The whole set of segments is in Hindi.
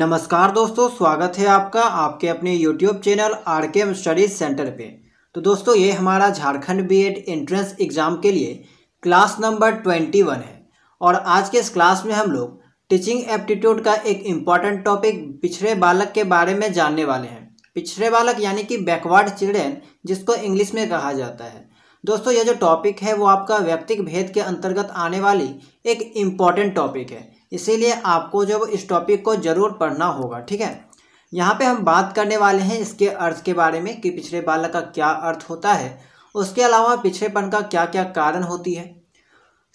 नमस्कार दोस्तों स्वागत है आपका आपके अपने YouTube channel R K M studies centre पे तो दोस्तों ये हमारा झारखंड बीएड एंट्रेंस एग्ज़ाम के लिए क्लास नंबर ट्वेंटी वन है और आज के इस क्लास में हम लोग टीचिंग एप्टीट्यूड का एक इम्पॉर्टेंट टॉपिक पिछड़े बालक के बारे में जानने वाले हैं पिछड़े बालक यानी कि बैकवर्ड चिल्ड्रेन जिसको इंग्लिश में कहा जाता है दोस्तों यह जो टॉपिक है वो आपका व्यक्तिक भेद के अंतर्गत आने वाली एक इम्पॉर्टेंट टॉपिक है इसीलिए आपको जो इस टॉपिक को ज़रूर पढ़ना होगा ठीक है यहाँ पे हम बात करने वाले हैं इसके अर्थ के बारे में कि पिछड़े बालक का क्या अर्थ होता है उसके अलावा पिछड़ेपन का क्या क्या कारण होती है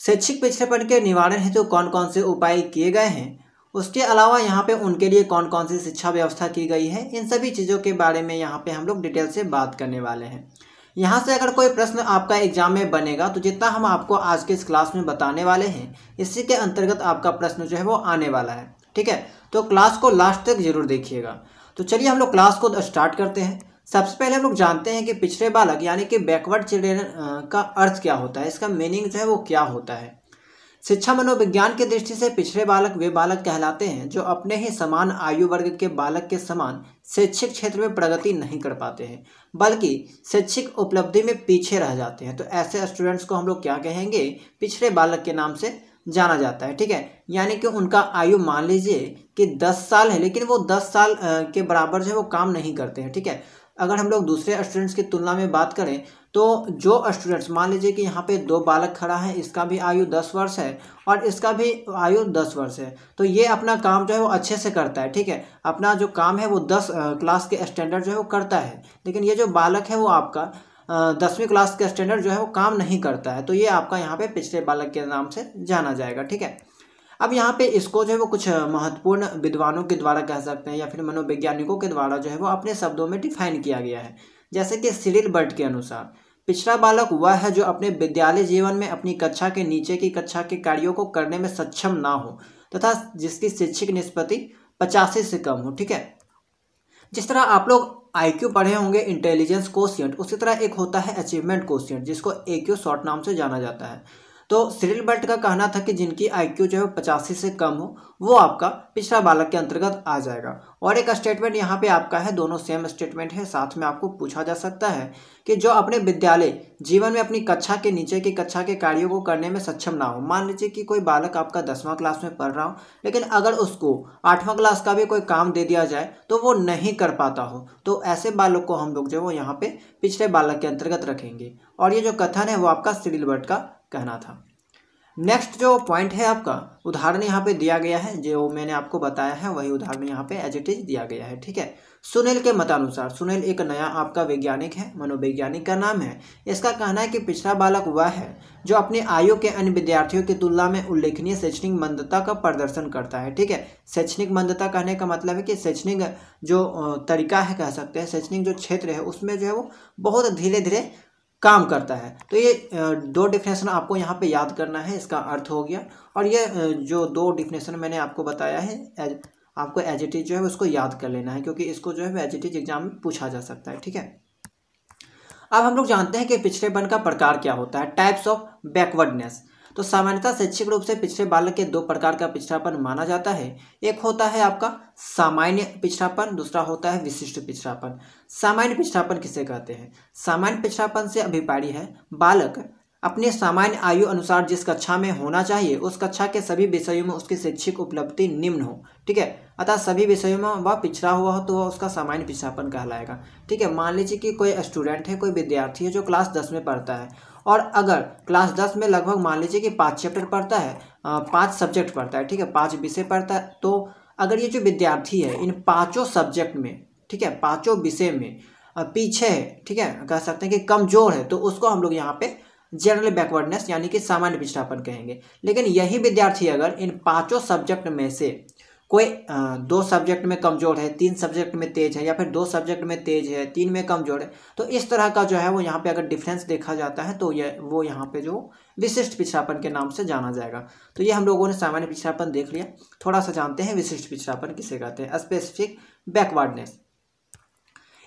शैक्षिक पिछड़ेपन के निवारण हेतु तो कौन कौन से उपाय किए गए हैं उसके अलावा यहाँ पे उनके लिए कौन कौन सी शिक्षा व्यवस्था की गई है इन सभी चीज़ों के बारे में यहाँ पे हम लोग डिटेल से बात करने वाले हैं यहाँ से अगर कोई प्रश्न आपका एग्जाम में बनेगा तो जितना हम आपको आज के इस क्लास में बताने वाले हैं इसी के अंतर्गत आपका प्रश्न जो है वो आने वाला है ठीक है तो क्लास को लास्ट तक जरूर देखिएगा तो चलिए हम लोग क्लास को स्टार्ट करते हैं सबसे पहले हम लोग जानते हैं कि पिछड़े बालक यानी कि बैकवर्ड चिल्ड्रेन का अर्थ क्या होता है इसका मीनिंग जो है वो क्या होता है शिक्षा मनोविज्ञान की दृष्टि से पिछड़े बालक वे बालक कहलाते हैं जो अपने ही समान आयु वर्ग के बालक के समान शैक्षिक क्षेत्र में प्रगति नहीं कर पाते हैं बल्कि शैक्षिक उपलब्धि में पीछे रह जाते हैं तो ऐसे स्टूडेंट्स को हम लोग क्या कहेंगे पिछड़े बालक के नाम से जाना जाता है ठीक है यानी कि उनका आयु मान लीजिए कि दस साल है लेकिन वो दस साल के बराबर जो है वो काम नहीं करते हैं ठीक है अगर हम लोग दूसरे स्टूडेंट्स की तुलना में बात करें तो जो स्टूडेंट्स मान लीजिए कि यहाँ पे दो बालक खड़ा है इसका भी आयु दस वर्ष है और इसका भी आयु दस वर्ष है तो ये अपना काम जो है वो अच्छे से करता है ठीक है अपना जो काम है वो दस क्लास के स्टैंडर्ड जो है वो करता है लेकिन ये जो बालक है वो आपका दसवीं क्लास का स्टैंडर्ड जो है वो काम नहीं करता है तो ये आपका यहाँ पे पिछले बालक के नाम से जाना जाएगा ठीक है अब यहाँ पे इसको जो है वो कुछ महत्वपूर्ण विद्वानों के द्वारा कह सकते हैं या फिर मनोवैज्ञानिकों के द्वारा जो है वो अपने शब्दों में डिफाइन किया गया है जैसे कि सिरिल बर्ट के अनुसार पिछड़ा बालक वह है जो अपने विद्यालय जीवन में अपनी कक्षा के नीचे की कक्षा के कार्यों को करने में सक्षम ना हो तथा जिसकी शैक्षिक निष्पत्ति पचासी से कम हो ठीक है जिस तरह आप लोग आईक्यू पढ़े होंगे इंटेलिजेंस कोशियंट उसी तरह एक होता है अचीवमेंट कोशियंट जिसको ए क्यू शॉर्ट नाम से जाना जाता है तो सिरिल बर्ट का कहना था कि जिनकी आईक्यू जो है पचासी से कम हो वो आपका पिछड़ा बालक के अंतर्गत आ जाएगा और एक स्टेटमेंट यहाँ पे आपका है दोनों सेम स्टेटमेंट है साथ में आपको पूछा जा सकता है कि जो अपने विद्यालय जीवन में अपनी कक्षा के नीचे की कक्षा के कार्यों को करने में सक्षम ना हो मान लीजिए कि कोई बालक आपका दसवां क्लास में पढ़ रहा हो लेकिन अगर उसको आठवां क्लास का भी कोई काम दे दिया जाए तो वो नहीं कर पाता हो तो ऐसे बालक को हम लोग जो है वो यहाँ पे पिछड़े बालक के अंतर्गत रखेंगे और ये जो कथन है वो आपका सिरिल बर्ट का कहना था नेक्स्ट जो पॉइंट है आपका उदाहरण यहाँ पे दिया गया है जो मैंने आपको बताया है वही उदाहरण यहाँ पे एज इट इज दिया गया है ठीक है सुनील के मतानुसार सुनील एक नया आपका वैज्ञानिक है मनोवैज्ञानिक का नाम है इसका कहना है कि पिछड़ा बालक वह है जो अपने आयु के अन्य विद्यार्थियों की तुलना में उल्लेखनीय शैक्षणिक मंदता का प्रदर्शन करता है ठीक है शैक्षणिक मंदता कहने का मतलब है कि शैक्षणिक जो तरीका है कह सकते हैं शैक्षणिक जो क्षेत्र है उसमें जो है वो बहुत धीरे धीरे काम करता है तो ये दो डिफिनेशन आपको यहाँ पे याद करना है इसका अर्थ हो गया और ये जो दो डिफिनेशन मैंने आपको बताया है एज, आपको एजिटिज जो है उसको याद कर लेना है क्योंकि इसको जो है एज एग्जाम में पूछा जा सकता है ठीक है अब हम लोग जानते हैं कि पिछड़ेपन का प्रकार क्या होता है टाइप्स ऑफ बैकवर्डनेस तो सामान्यता शैक्षिक रूप से पिछड़े बालक के दो प्रकार का पिछड़ापन माना जाता है एक होता है आपका सामान्य पिछड़ापन दूसरा होता है विशिष्ट पिछड़ापन सामान्य पिछड़ापन किसे कहते हैं सामान्य पिछड़ापन से अभिप्राय है बालक अपने सामान्य आयु अनुसार जिस कक्षा में होना चाहिए उस कक्षा के सभी विषयों में उसकी शैक्षिक उपलब्धि निम्न हो ठीक है अतः सभी विषयों में वह पिछड़ा हुआ हो तो वह उसका सामान्य पिछड़ापन कहलाएगा ठीक है मान लीजिए कि कोई स्टूडेंट है कोई विद्यार्थी है जो क्लास दस में पढ़ता है और अगर क्लास दस में लगभग मान लीजिए कि पाँच चैप्टर पढ़ता है पाँच सब्जेक्ट पढ़ता है ठीक है पाँच विषय पढ़ता है तो अगर ये जो विद्यार्थी है इन पाँचों सब्जेक्ट में ठीक है पाँचों विषय में पीछे है ठीक है कह सकते हैं कि कमज़ोर है तो उसको हम लोग यहाँ पे जनरल बैकवर्डनेस यानी कि सामान्य पिछड़ापन कहेंगे लेकिन यही विद्यार्थी अगर इन पाँचों सब्जेक्ट में से कोई दो सब्जेक्ट में कमज़ोर है तीन सब्जेक्ट में तेज है या फिर दो सब्जेक्ट में तेज है तीन में कमज़ोर है तो इस तरह का जो है वो यहाँ पे अगर डिफरेंस देखा जाता है तो ये वो यहाँ पे जो विशिष्ट पिछड़ापन के नाम से जाना जाएगा तो ये हम लोगों ने सामान्य पिछड़ापन देख लिया थोड़ा सा जानते हैं विशिष्ट पिछड़ापन किसे कहते हैं स्पेसिफिक बैकवर्डनेस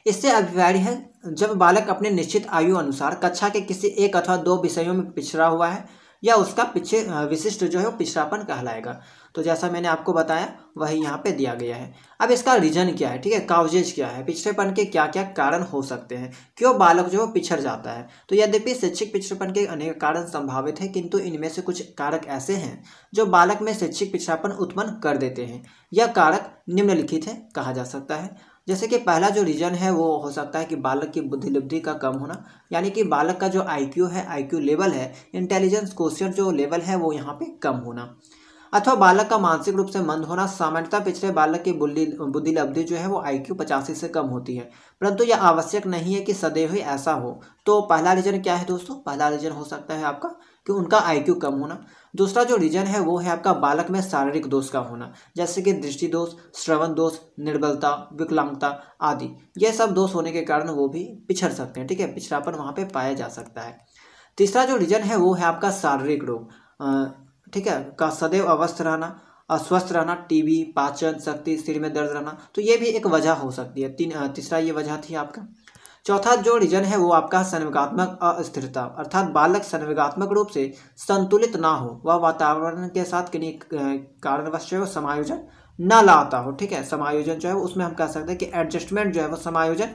इससे अभिवार्य है जब बालक अपने निश्चित आयु अनुसार कक्षा के किसी एक अथवा दो विषयों में पिछड़ा हुआ है या उसका पीछे विशिष्ट जो है वो पिछड़ापन कहलाएगा तो जैसा मैंने आपको बताया वही यहाँ पे दिया गया है अब इसका रीजन क्या है ठीक है काउजेज क्या है पिछड़ेपन के क्या क्या कारण हो सकते हैं क्यों बालक जो है पिछड़ जाता है तो यद्यपि शैक्षिक पिछड़ेपन के अनेक कारण संभावित हैं किंतु इनमें से कुछ कारक ऐसे हैं जो बालक में शैक्षिक पिछड़ापन उत्पन्न कर देते हैं यह कारक निम्नलिखित है कहा जा सकता है जैसे कि पहला जो रीज़न है वो हो सकता है कि बालक की बुद्धिलब्धि का कम होना यानी कि बालक का जो आईक्यू है आईक्यू लेवल है इंटेलिजेंस क्वेश्चन जो लेवल है वो यहाँ पे कम होना अथवा बालक का मानसिक रूप से मंद होना सामान्यतः पिछले बालक की बुद्धि लब्धि जो है वो आई क्यू पचासी से कम होती है परंतु यह आवश्यक नहीं है कि सदैव ही ऐसा हो तो पहला रीजन क्या है दोस्तों पहला रीजन हो सकता है आपका कि उनका क्यू कम होना दूसरा जो रीजन है वो है आपका बालक में शारीरिक दोष का होना जैसे कि दृष्टि दोष श्रवण दोष निर्बलता विकलांगता आदि ये सब दोष होने के कारण वो भी पिछड़ सकते हैं ठीक है पिछड़ापन वहाँ पर पाया जा सकता है तीसरा जो रीजन है वो है आपका शारीरिक रोग ठीक है का सदैव अवस्थ रहना अस्वस्थ रहना टीबी पाचन शक्ति सिर में दर्द रहना तो ये भी एक वजह हो सकती है तीन तीसरा ये वजह थी आपका चौथा जो रीजन है वो आपका संवेगात्मक अस्थिरता अर्थात बालक संवेगात्मक रूप से संतुलित ना हो वह वातावरण के साथ किन्हीं कारणवश जो है समायोजन न लाता हो ठीक है समायोजन जो है उसमें हम कह सकते हैं कि एडजस्टमेंट जो है वो समायोजन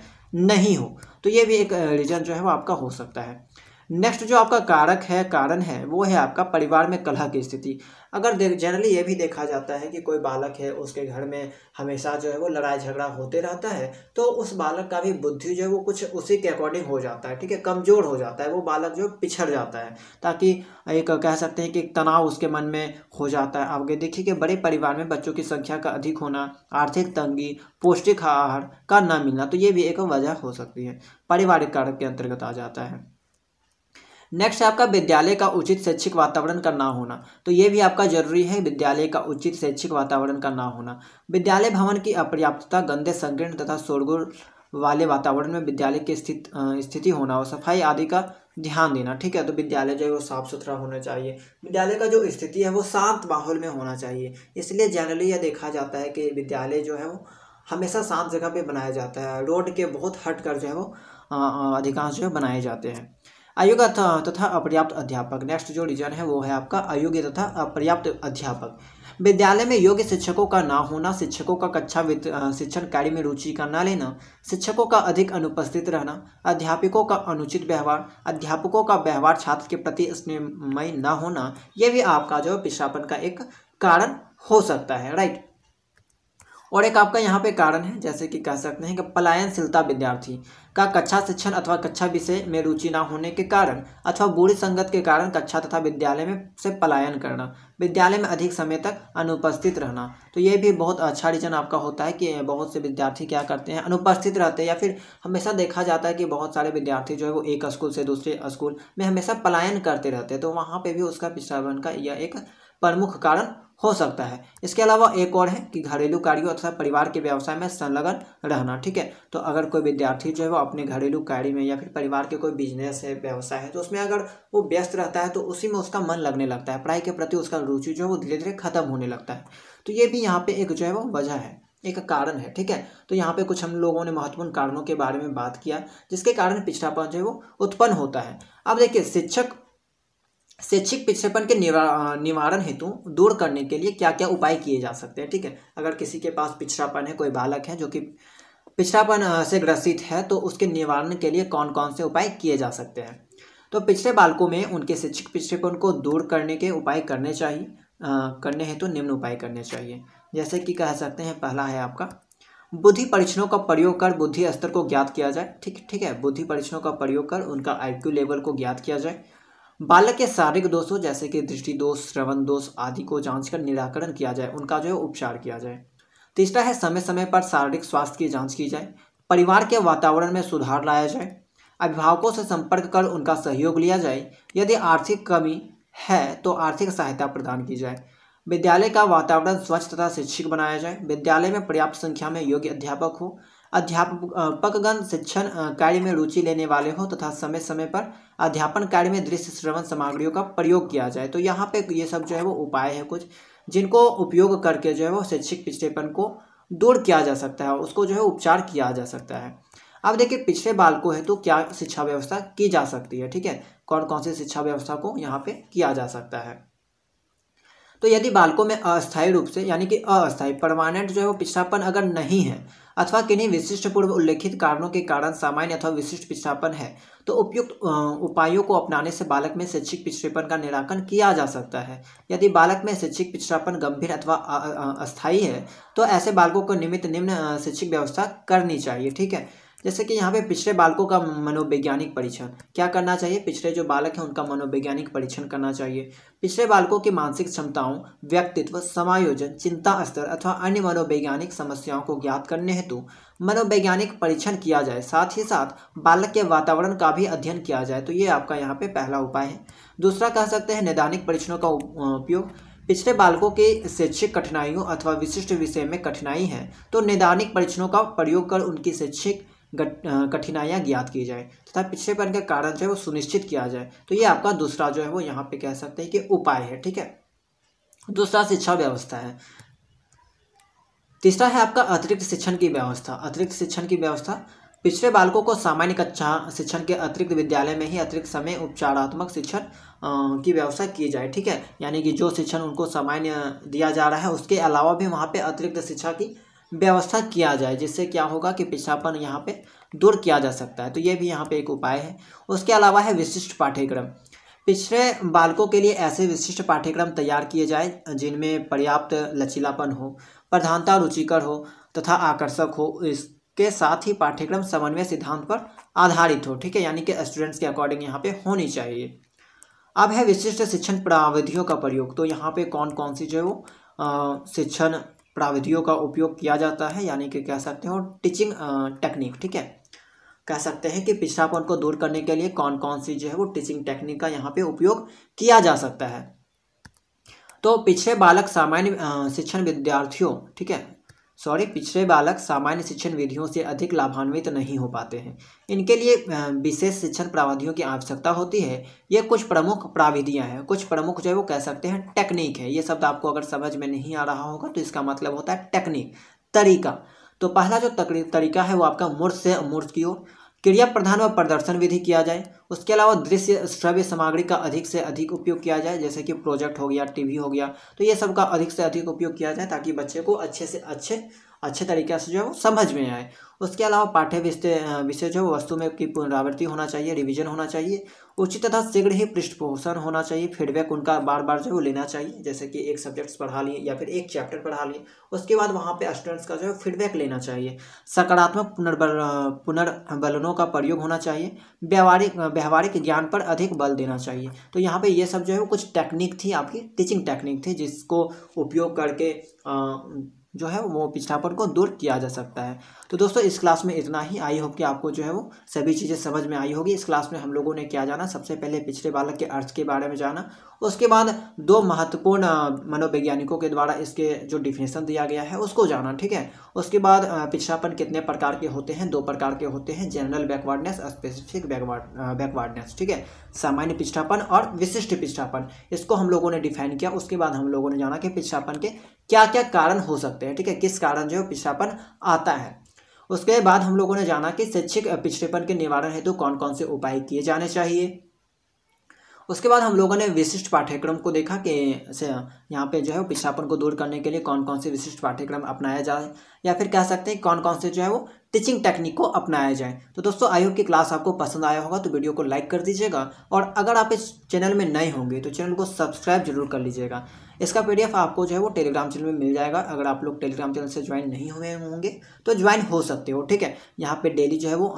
नहीं हो तो ये भी एक रीजन जो है वो आपका हो सकता है नेक्स्ट जो आपका कारक है कारण है वो है आपका परिवार में कलह की स्थिति अगर देख जनरली ये भी देखा जाता है कि कोई बालक है उसके घर में हमेशा जो है वो लड़ाई झगड़ा होते रहता है तो उस बालक का भी बुद्धि जो है वो कुछ उसी के अकॉर्डिंग हो जाता है ठीक है कमज़ोर हो जाता है वो बालक जो पिछड़ जाता है ताकि एक कह सकते हैं कि तनाव उसके मन में हो जाता है आप देखिए कि बड़े परिवार में बच्चों की संख्या का अधिक होना आर्थिक तंगी पौष्टिक आहार का ना मिलना तो ये भी एक वजह हो सकती है पारिवारिक कारक के अंतर्गत आ जाता है नेक्स्ट आपका विद्यालय का उचित शैक्षिक वातावरण का ना होना तो ये भी आपका जरूरी है विद्यालय का उचित शैक्षिक वातावरण का ना होना विद्यालय भवन की अपर्याप्तता गंदे संकीर्ण तथा शोरगुल वाले वातावरण में विद्यालय की स्थित स्थिति होना और सफाई आदि का ध्यान देना ठीक है तो विद्यालय जो है वो साफ़ सुथरा होना चाहिए विद्यालय का जो स्थिति है वो शांत माहौल में होना चाहिए इसलिए जनरली यह देखा जाता है कि विद्यालय जो है वो हमेशा शांत जगह पे बनाया जाता है रोड के बहुत हट कर जो है वो अधिकांश जो है बनाए जाते हैं अयोग्य तथा अपर्याप्त अध्यापक नेक्स्ट जो रीजन है वो है आपका अयोग्य तथा अपर्याप्त अध्यापक विद्यालय में योग्य शिक्षकों का ना होना शिक्षकों का कक्षा शिक्षण कार्य में रुचि का ना लेना शिक्षकों का अधिक अनुपस्थित रहना अध्यापकों का अनुचित व्यवहार अध्यापकों का व्यवहार छात्र के प्रति स्नेहमय ना होना यह भी आपका जो है पिछड़ापन का एक कारण हो सकता है राइट और एक आपका यहाँ पे कारण है जैसे कि कह सकते हैं कि पलायनशीलता विद्यार्थी का कक्षा शिक्षण अथवा कक्षा विषय में रुचि ना होने के कारण अथवा बुरी संगत के कारण कक्षा तथा विद्यालय में से पलायन करना विद्यालय में अधिक समय तक अनुपस्थित रहना तो ये भी बहुत अच्छा रीजन आपका होता है कि बहुत से विद्यार्थी क्या करते हैं अनुपस्थित रहते हैं या फिर हमेशा देखा जाता है कि बहुत सारे विद्यार्थी जो है वो एक स्कूल से दूसरे स्कूल में हमेशा पलायन करते रहते हैं तो वहाँ पर भी उसका पिछड़ापन का यह एक प्रमुख कारण हो सकता है इसके अलावा एक और है कि घरेलू कार्यों अथवा परिवार के व्यवसाय में संलग्न रहना ठीक है तो अगर कोई विद्यार्थी जो है वो अपने घरेलू कार्य में या फिर परिवार के कोई बिजनेस है व्यवसाय है तो उसमें अगर वो व्यस्त रहता है तो उसी में उसका मन लगने लगता है पढ़ाई के प्रति उसका रुचि जो है वो धीरे धीरे खत्म होने लगता है तो ये भी यहाँ पर एक जो है वो वजह है एक कारण है ठीक है तो यहाँ पे कुछ हम लोगों ने महत्वपूर्ण कारणों के बारे में बात किया जिसके कारण पिछड़ापन जो है वो उत्पन्न होता है अब देखिए शिक्षक शैक्षिक पिछड़ेपन के निवार, निवारण हेतु दूर करने के लिए क्या क्या उपाय किए जा सकते हैं ठीक है अगर किसी के पास पिछड़ापन है कोई बालक है जो कि पिछड़ापन से ग्रसित है तो उसके निवारण के लिए कौन कौन से उपाय किए जा सकते हैं तो पिछड़े बालकों में उनके शैक्षिक पिछड़ेपन को दूर करने के उपाय करने चाहिए आ, करने हेतु तो निम्न उपाय करने चाहिए जैसे कि कह सकते हैं पहला है आपका बुद्धि परीक्षणों का प्रयोग कर बुद्धि स्तर को ज्ञात किया जाए ठीक ठीक है बुद्धि परीक्षणों का प्रयोग कर उनका आईक्यू लेवल को ज्ञात किया जाए बालक के शारीरिक दोषों जैसे कि दृष्टि दोष श्रवण दोष आदि को जांच कर निराकरण किया जाए उनका जो है उपचार किया जाए तीसरा है समय समय पर शारीरिक स्वास्थ्य की जांच की जाए परिवार के वातावरण में सुधार लाया जाए अभिभावकों से संपर्क कर उनका सहयोग लिया जाए यदि आर्थिक कमी है तो आर्थिक सहायता प्रदान की जाए विद्यालय का वातावरण स्वच्छ तथा शिक्षित बनाया जाए विद्यालय में पर्याप्त संख्या में योग्य अध्यापक हो अध्यापकगण शिक्षण कार्य में रुचि लेने वाले हो तथा समय समय पर अध्यापन कार्य में दृश्य श्रवण सामग्रियों का प्रयोग किया जाए तो यहाँ पे ये सब जो है वो उपाय है कुछ जिनको उपयोग करके जो है वो शैक्षिक पिछड़ेपन को दूर किया जा सकता है उसको जो है उपचार किया जा सकता है अब देखिए पिछले बालकों हेतु तो क्या शिक्षा व्यवस्था की जा सकती है ठीक है कौन कौन सी शिक्षा व्यवस्था को यहाँ पे किया जा सकता है तो यदि बालकों में अस्थायी रूप से यानी कि अस्थायी परमानेंट जो है वो पिछड़ापन अगर नहीं है अथवा किन्हीं विशिष्ट पूर्व उल्लेखित कारणों के कारण सामान्य अथवा विशिष्ट पिछड़ापन है तो उपयुक्त उपायों को अपनाने से बालक में शैक्षिक पिछड़ेपन का निराकरण किया जा सकता है यदि बालक में शैक्षिक पिछड़ापन गंभीर अथवा अस्थायी है तो ऐसे बालकों को निमित्त निम्न शैक्षिक व्यवस्था करनी चाहिए ठीक है जैसे कि यहाँ पे पिछड़े बालकों का मनोवैज्ञानिक परीक्षण क्या करना चाहिए पिछड़े जो बालक हैं उनका मनोवैज्ञानिक परीक्षण करना चाहिए पिछड़े बालकों की मानसिक क्षमताओं व्यक्तित्व समायोजन चिंता स्तर अथवा अन्य मनोवैज्ञानिक समस्याओं को ज्ञात करने हेतु मनोवैज्ञानिक परीक्षण किया जाए साथ ही साथ बालक के वातावरण का भी अध्ययन किया जाए तो ये आपका यहाँ पे पहला उपाय है दूसरा कह सकते हैं नैदानिक परीक्षणों का उपयोग पिछले बालकों के शैक्षिक कठिनाइयों अथवा विशिष्ट विषय में कठिनाई है तो नैदानिक परीक्षणों का प्रयोग कर उनकी शैक्षिक कठिनाइयाँ ज्ञात की जाए तथा पिछड़ेपन का कारण जो है वो सुनिश्चित किया जाए तो ये आपका दूसरा जो है वो यहाँ पे कह सकते हैं कि उपाय है ठीक है दूसरा शिक्षा व्यवस्था है तीसरा है आपका अतिरिक्त शिक्षण की व्यवस्था अतिरिक्त शिक्षण की व्यवस्था पिछड़े बालकों को सामान्य कक्षा शिक्षण के अतिरिक्त विद्यालय में ही अतिरिक्त समय उपचारात्मक शिक्षण की व्यवस्था की जाए ठीक है यानी कि जो शिक्षण उनको सामान्य दिया जा रहा है उसके अलावा भी वहाँ पे अतिरिक्त शिक्षा की व्यवस्था किया जाए जिससे क्या होगा कि पिछड़ापन यहाँ पे दूर किया जा सकता है तो ये भी यहाँ पे एक उपाय है उसके अलावा है विशिष्ट पाठ्यक्रम पिछड़े बालकों के लिए ऐसे विशिष्ट पाठ्यक्रम तैयार किए जाए जिनमें पर्याप्त लचीलापन हो प्रधानता रुचिकर हो तथा आकर्षक हो इसके साथ ही पाठ्यक्रम समन्वय सिद्धांत पर आधारित हो ठीक है यानी कि स्टूडेंट्स के अकॉर्डिंग यहाँ पे होनी चाहिए अब है विशिष्ट शिक्षण प्रावधियों का प्रयोग तो यहाँ पे कौन कौन सी जो है वो शिक्षण प्राविधियों का उपयोग किया जाता है यानी कि कह सकते हैं टीचिंग टेक्निक ठीक है कह सकते हैं कि पिछड़ापन को दूर करने के लिए कौन कौन सी जो है वो टीचिंग टेक्निक का यहाँ पे उपयोग किया जा सकता है तो पिछड़े बालक सामान्य शिक्षण विद्यार्थियों ठीक है सॉरी पिछड़े बालक सामान्य शिक्षण विधियों से अधिक लाभान्वित तो नहीं हो पाते हैं इनके लिए विशेष शिक्षण प्रावधियों की आवश्यकता होती है ये कुछ प्रमुख प्राविधियाँ हैं कुछ प्रमुख जो है वो कह सकते हैं टेक्निक है ये शब्द आपको अगर समझ में नहीं आ रहा होगा तो इसका मतलब होता है टेक्निक तरीका तो पहला जो तरीका है वो आपका मूर्ख से अमूर्त की ओर क्रिया प्रधान व प्रदर्शन विधि किया जाए उसके अलावा दृश्य श्रव्य सामग्री का अधिक से अधिक उपयोग किया जाए जैसे कि प्रोजेक्ट हो गया टीवी हो गया तो ये सब का अधिक से अधिक उपयोग किया जाए ताकि बच्चे को अच्छे से अच्छे अच्छे तरीके से जो है वो समझ में आए उसके अलावा पाठ्य विषय जो वस्तु में की पुनरावृत्ति होना चाहिए रिवीजन होना चाहिए उचित तथा शीघ्र ही पृष्ठपोषण होना चाहिए फीडबैक उनका बार बार जो है लेना चाहिए जैसे कि एक सब्जेक्ट्स पढ़ा लिए या फिर एक चैप्टर पढ़ा लिए उसके बाद वहाँ पे स्टूडेंट्स का जो है फीडबैक लेना चाहिए सकारात्मक पुनर्बल पुनर्बलनों का प्रयोग होना चाहिए व्यवहारिक व्यवहारिक ज्ञान पर अधिक बल देना चाहिए तो यहाँ पर ये सब जो है वो कुछ टेक्निक थी आपकी टीचिंग टेक्निक थी जिसको उपयोग करके जो है वो पिछड़ापन को दूर किया जा सकता है तो दोस्तों इस क्लास में इतना ही आई होप कि आपको जो है वो सभी चीज़ें समझ में आई होगी इस क्लास में हम लोगों ने क्या जाना सबसे पहले पिछड़े बालक के अर्थ के बारे में जाना उसके बाद दो महत्वपूर्ण मनोवैज्ञानिकों के द्वारा इसके जो डिफिनेशन दिया गया है उसको जाना ठीक है उसके बाद पिछड़ापन कितने प्रकार के होते हैं दो प्रकार के होते हैं general backwardness specific backward backwardness ठीक है सामान्य पिछड़ापन और विशिष्ट पिछड़ापन इसको हम लोगों ने डिफाइन किया उसके बाद हम लोगों ने जाना कि पिछड़ापन के क्या क्या कारण हो सकते हैं ठीक है किस कारण जो है पिछड़ापन आता है उसके बाद हम लोगों ने जाना कि शैक्षिक पिछड़ेपन के निवारण हेतु तो कौन कौन से उपाय किए जाने चाहिए उसके बाद हम लोगों ने विशिष्ट पाठ्यक्रम को देखा कि यहाँ पे जो है पिछड़ापन को दूर करने के लिए कौन कौन से विशिष्ट पाठ्यक्रम अपनाया जाए या फिर कह सकते हैं कौन कौन से जो है वो टीचिंग टेक्निक को अपनाया जाए तो दोस्तों आई होप की क्लास आपको पसंद आया होगा तो वीडियो को लाइक कर दीजिएगा और अगर आप इस चैनल में नए होंगे तो चैनल को सब्सक्राइब जरूर कर लीजिएगा इसका पी आपको जो है वो टेलीग्राम चैनल में मिल जाएगा अगर आप लोग टेलीग्राम चैनल से ज्वाइन नहीं हुए होंगे तो ज्वाइन हो सकते हो ठीक है यहाँ पे डेली जो है वो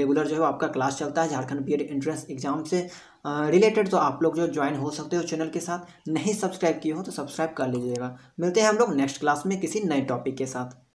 रेगुलर जो है वो आपका क्लास चलता है Jharkhand B Ed entrance exam से रिलेटेड तो आप लोग जो ज्वाइन हो सकते हो चैनल के साथ नहीं सब्सक्राइब किए हो तो सब्सक्राइब कर लीजिएगा मिलते हैं हम लोग नेक्स्ट क्लास में किसी नए टॉपिक के साथ